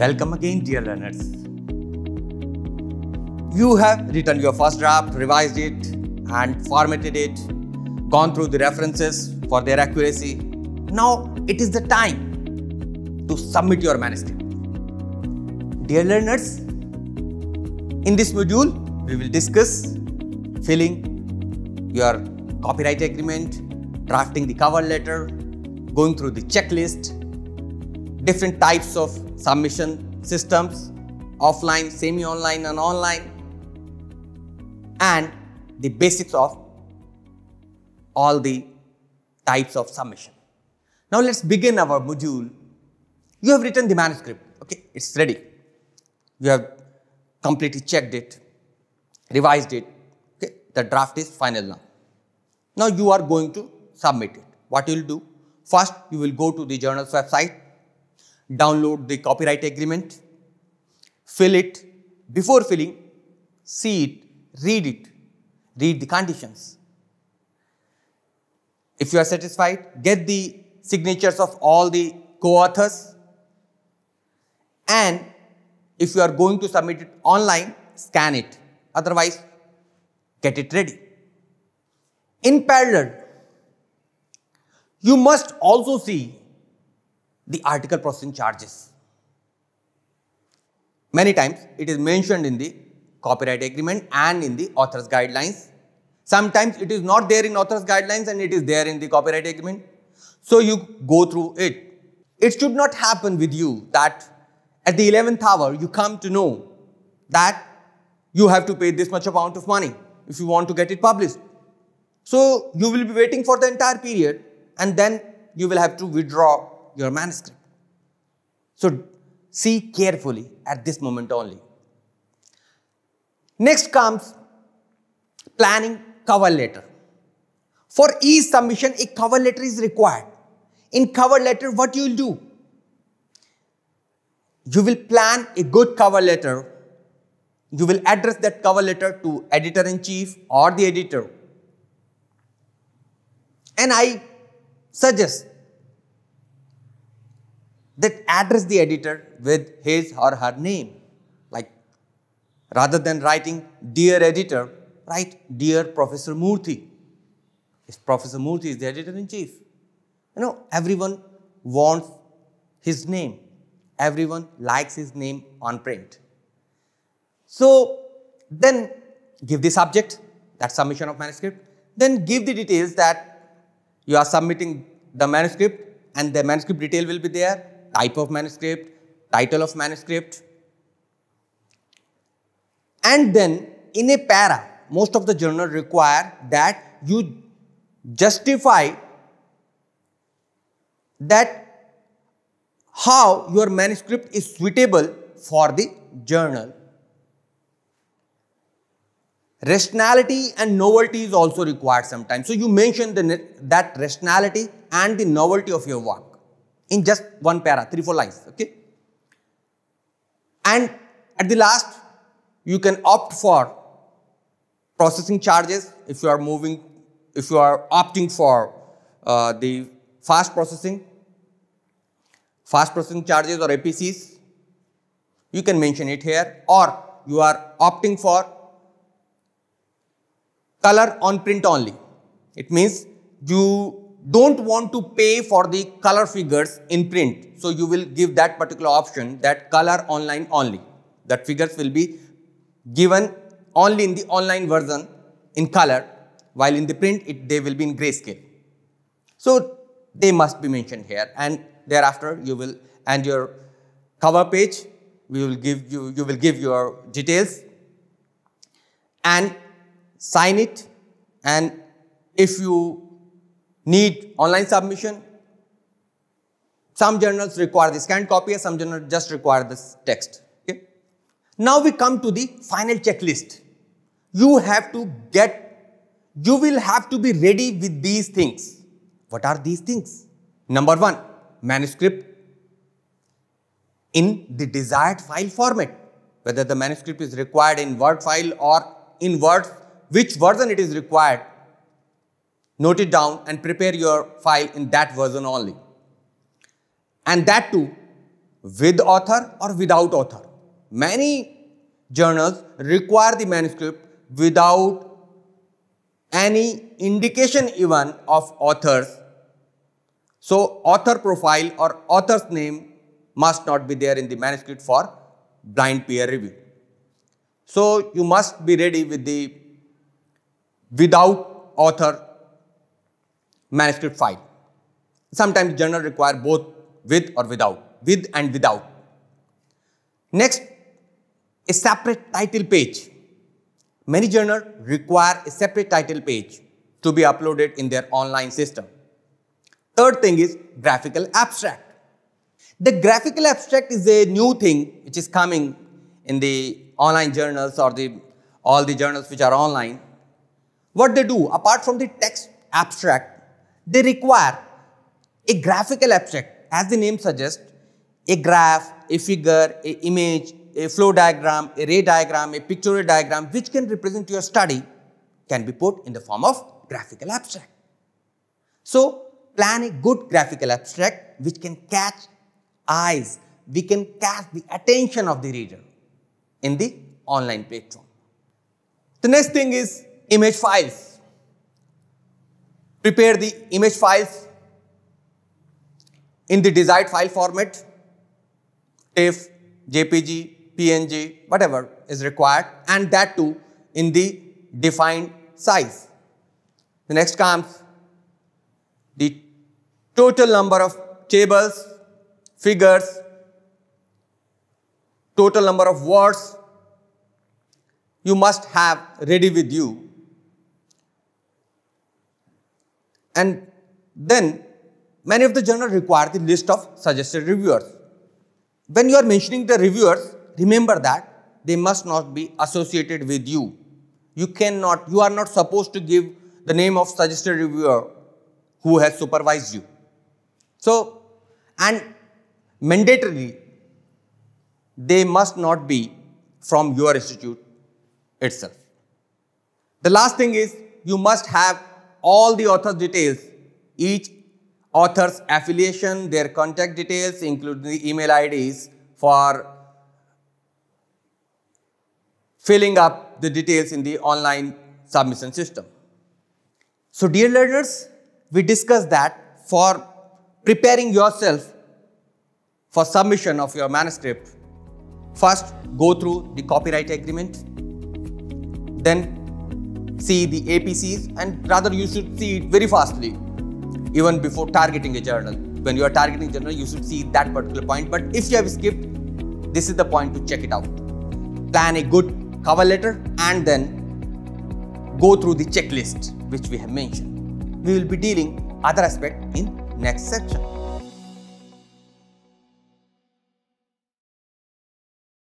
Welcome again, dear learners. You have written your first draft, revised it, and formatted it, gone through the references for their accuracy. Now it is the time to submit your manuscript. Dear learners, in this module, we will discuss filling your copyright agreement, drafting the cover letter, going through the checklist, different types of submission systems offline, semi online, and online, and the basics of all the types of submission. Now, let's begin our module. You have written the manuscript, okay, it's ready. You have completely checked it, revised it, okay, the draft is final now. Now, you are going to submit it. What you will do? First, you will go to the journal's website download the copyright agreement, fill it. Before filling, see it, read it, read the conditions. If you are satisfied, get the signatures of all the co-authors. And if you are going to submit it online, scan it. Otherwise, get it ready. In parallel, you must also see the article processing charges. Many times it is mentioned in the copyright agreement and in the author's guidelines. Sometimes it is not there in author's guidelines and it is there in the copyright agreement. So you go through it. It should not happen with you that at the 11th hour you come to know that you have to pay this much amount of money if you want to get it published. So you will be waiting for the entire period and then you will have to withdraw your manuscript. So see carefully at this moment only. Next comes planning cover letter. For each submission, a cover letter is required. In cover letter, what you will do? You will plan a good cover letter. You will address that cover letter to editor-in-chief or the editor. And I suggest that address the editor with his or her name. Like, rather than writing, Dear Editor, write Dear Professor Murthy. If Professor Murthy is the editor in chief, you know, everyone wants his name, everyone likes his name on print. So, then give the subject, that submission of manuscript, then give the details that you are submitting the manuscript and the manuscript detail will be there type of manuscript, title of manuscript. And then in a para, most of the journal require that you justify that how your manuscript is suitable for the journal. Rationality and novelty is also required sometimes. So you mention the, that rationality and the novelty of your work in just one para, three, four lines. Okay. And at the last, you can opt for processing charges if you are moving, if you are opting for uh, the fast processing, fast processing charges or APCs. You can mention it here or you are opting for color on print only. It means you don't want to pay for the color figures in print. So you will give that particular option that color online only. That figures will be given only in the online version in color while in the print it, they will be in grayscale. So they must be mentioned here and thereafter you will and your cover page we will give you you will give your details and sign it and if you need online submission. Some journals require the scanned copy, some journals just require this text. Okay? Now we come to the final checklist. You have to get, you will have to be ready with these things. What are these things? Number one, manuscript in the desired file format, whether the manuscript is required in Word file or in Word, which version it is required note it down and prepare your file in that version only. And that too, with author or without author. Many journals require the manuscript without any indication even of authors. So author profile or author's name must not be there in the manuscript for blind peer review. So you must be ready with the without author manuscript file. Sometimes journal require both with or without, with and without. Next, a separate title page. Many journals require a separate title page to be uploaded in their online system. Third thing is graphical abstract. The graphical abstract is a new thing which is coming in the online journals or the all the journals which are online. What they do, apart from the text abstract, they require a graphical abstract, as the name suggests, a graph, a figure, an image, a flow diagram, a ray diagram, a pictorial diagram, which can represent your study, can be put in the form of graphical abstract. So, plan a good graphical abstract which can catch eyes, we can catch the attention of the reader in the online platform. The next thing is image files prepare the image files in the desired file format, TIFF, JPG, PNG, whatever is required and that too in the defined size. The next comes the total number of tables, figures, total number of words you must have ready with you And then many of the journals require the list of suggested reviewers. When you are mentioning the reviewers, remember that they must not be associated with you. You cannot, you are not supposed to give the name of suggested reviewer who has supervised you. So, and mandatory, they must not be from your institute itself. The last thing is you must have all the author's details, each author's affiliation, their contact details, including the email IDs for filling up the details in the online submission system. So dear learners, we discussed that for preparing yourself for submission of your manuscript, first go through the copyright agreement, then see the APCs and rather you should see it very fastly even before targeting a journal. When you are targeting journal, you should see that particular point. But if you have skipped, this is the point to check it out. Plan a good cover letter and then go through the checklist which we have mentioned. We will be dealing other aspect in next section.